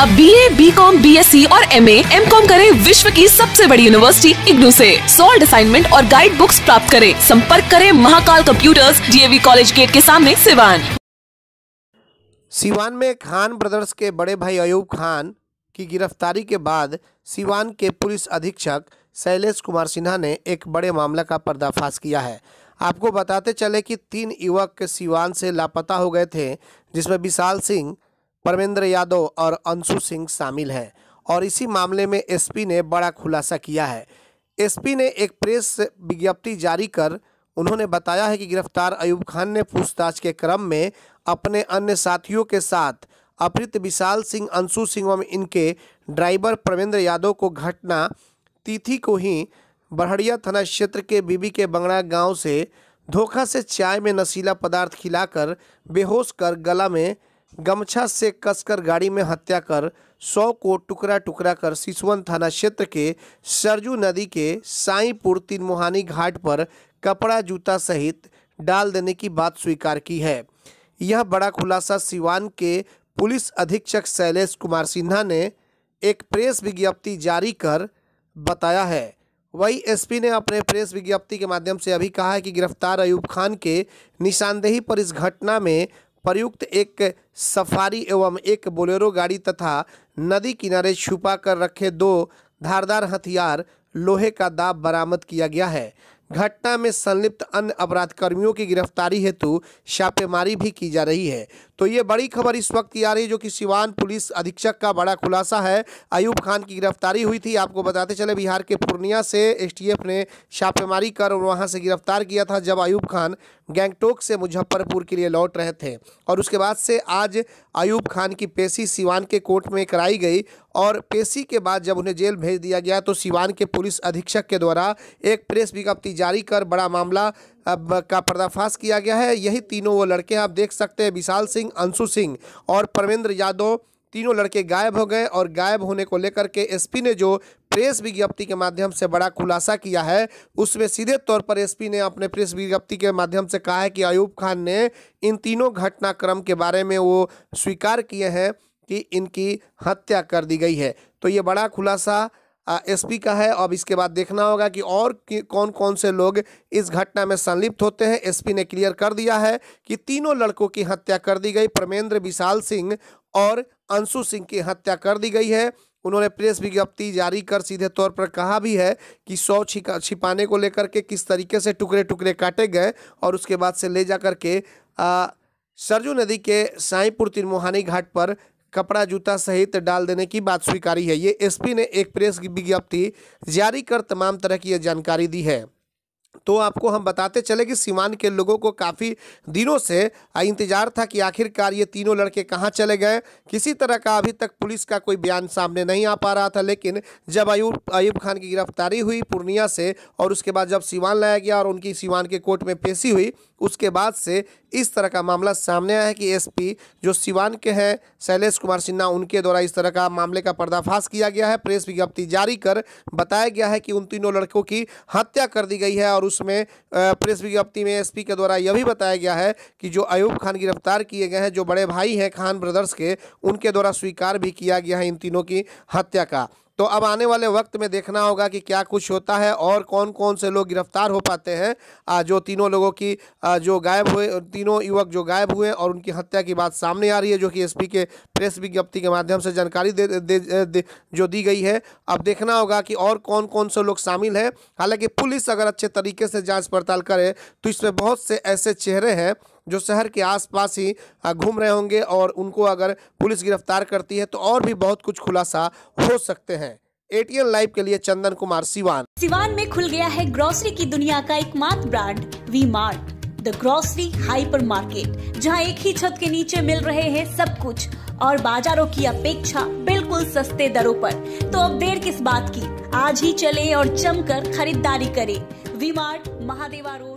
अब B A B com B S C और M A M com करे विश्व की सबसे बड़ी यूनिवर्सिटी इग्नू ऐसी सोल्ड असाइनमेंट और गाइड बुक्स प्राप्त करें संपर्क करें Mahakal computers DAV college gate के सामने सिवान सिवान में खान ब्रदर्स के बड़े भाई अयूब खान की गिरफ्तारी के बाद सिवान के पुलिस अधीक्षक शैलेश कुमार सिन्हा ने एक बड़े मामला का पर्दाफाश किया है आपको बताते चले कि तीन युवक सिवान से लापता हो गए थे जिसमें विशाल सिंह परमेंद्र यादव और अंशु सिंह शामिल हैं और इसी मामले में एसपी ने बड़ा खुलासा किया है एसपी ने एक प्रेस विज्ञप्ति जारी कर उन्होंने बताया है कि गिरफ्तार अयूब खान ने पूछताछ के क्रम में अपने अन्य साथियों के साथ अपहृत विशाल सिंह अंशु सिंह एवं इनके ड्राइवर परमेंद्र यादव को घटना तिथि को ही बरहड़िया थाना क्षेत्र के बीबी के बंगड़ा गांव से धोखा से चाय में नशीला पदार्थ खिलाकर बेहोश कर गला में गमछा से कसकर गाड़ी में हत्या कर सौ को टुकड़ा टुकड़ा कर सिसवन थाना क्षेत्र के सरजू नदी के साईपुर तिनमोहानी घाट पर कपड़ा जूता सहित डाल देने की बात स्वीकार की है यह बड़ा खुलासा सिवान के पुलिस अधीक्षक शैलेश कुमार सिन्हा ने एक प्रेस विज्ञप्ति जारी कर बताया है वही एसपी ने अपने प्रेस विज्ञप्ति के माध्यम से अभी कहा है कि गिरफ्तार अयूब खान के निशानदेही पर इस घटना में प्रयुक्त एक सफारी एवं एक बोलेरो गाड़ी तथा नदी किनारे छुपा कर रखे दो धारदार हथियार लोहे का दाब बरामद किया गया है घटना में संलिप्त अन्य अपराधकर्मियों की गिरफ्तारी हेतु छापेमारी भी की जा रही है तो ये बड़ी खबर इस वक्त की आ रही है जो कि सिवान पुलिस अधीक्षक का बड़ा खुलासा है अयूब खान की गिरफ्तारी हुई थी आपको बताते चले बिहार के पूर्णिया से एसटीएफ ने छापेमारी कर वहां से गिरफ्तार किया था जब अयूब खान गैंगटोक से मुजफ्फरपुर के लिए लौट रहे थे और उसके बाद से आज अयूब खान की पेशी सिवान के कोर्ट में कराई गई और पेशी के बाद जब उन्हें जेल भेज दिया गया तो सिवान के पुलिस अधीक्षक के द्वारा एक प्रेस विज्ञप्ति जारी कर बड़ा मामला अब का पर्दाफाश किया गया है यही तीनों वो लड़के आप देख सकते हैं विशाल सिंह अंशु सिंह और परमेंद्र यादव तीनों लड़के गायब हो गए और गायब होने को लेकर के एसपी ने जो प्रेस विज्ञप्ति के माध्यम से बड़ा खुलासा किया है उसमें सीधे तौर पर एसपी ने अपने प्रेस विज्ञप्ति के माध्यम से कहा है कि अयूब खान ने इन तीनों घटनाक्रम के बारे में वो स्वीकार किए हैं कि इनकी हत्या कर दी गई है तो ये बड़ा खुलासा एसपी का है अब इसके बाद देखना होगा कि और कि कौन कौन से लोग इस घटना में संलिप्त होते हैं एसपी ने क्लियर कर दिया है कि तीनों लड़कों की हत्या कर दी गई परमेंद्र विशाल सिंह और अंशु सिंह की हत्या कर दी गई है उन्होंने प्रेस विज्ञप्ति जारी कर सीधे तौर पर कहा भी है कि सौ छिपा छिपाने को लेकर के किस तरीके से टुकड़े टुकड़े काटे गए और उसके बाद से ले जा कर के सरजू नदी के साईपुर तिरमोहानी घाट पर कपड़ा जूता सहित डाल देने की बात स्वीकारी है ये एसपी ने एक प्रेस विज्ञप्ति जारी कर तमाम तरह की जानकारी दी है तो आपको हम बताते चले कि सीमान के लोगों को काफ़ी दिनों से इंतजार था कि आखिरकार ये तीनों लड़के कहाँ चले गए किसी तरह का अभी तक पुलिस का कोई बयान सामने नहीं आ पा रहा था लेकिन जब अयूब अयूब खान की गिरफ्तारी हुई पूर्णिया से और उसके बाद जब सीवान लाया गया और उनकी सीवान के कोर्ट में पेशी हुई उसके बाद से इस तरह का मामला सामने आया है कि एस जो सिवान के हैं शैलेश कुमार सिन्हा उनके द्वारा इस तरह का मामले का पर्दाफाश किया गया है प्रेस विज्ञप्ति जारी कर बताया गया है कि उन तीनों लड़कों की हत्या कर दी गई है और और उसमें प्रेस विज्ञप्ति में एसपी के द्वारा यह भी बताया गया है कि जो अयूब खान गिरफ्तार किए गए हैं जो बड़े भाई हैं खान ब्रदर्स के उनके द्वारा स्वीकार भी किया गया है इन तीनों की हत्या का तो अब आने वाले वक्त में देखना होगा कि क्या कुछ होता है और कौन कौन से लोग गिरफ्तार हो पाते हैं जो तीनों लोगों की जो गायब हुए तीनों युवक जो गायब हुए और उनकी हत्या की बात सामने आ रही है जो कि एसपी के प्रेस विज्ञप्ति के माध्यम से जानकारी दे, दे, दे जो दी गई है अब देखना होगा कि और कौन कौन से लोग शामिल हैं हालांकि पुलिस अगर अच्छे तरीके से जाँच पड़ताल करे तो इसमें बहुत से ऐसे चेहरे हैं जो शहर के आसपास ही घूम रहे होंगे और उनको अगर पुलिस गिरफ्तार करती है तो और भी बहुत कुछ खुलासा हो सकते हैं एटीएन लाइव के लिए चंदन कुमार सिवान सिवान में खुल गया है ग्रोसरी की दुनिया का एकमात्र brand V Mart the grocery hyper market जहाँ एक ही छत के नीचे मिल रहे हैं सब कुछ और बाजारों की अपेक्षा बिल्कुल सस्ते दरों पर तो अब देर किस बात की आज ही चले और जमकर खरीदारी करें वी मार्ट महादेवा रोड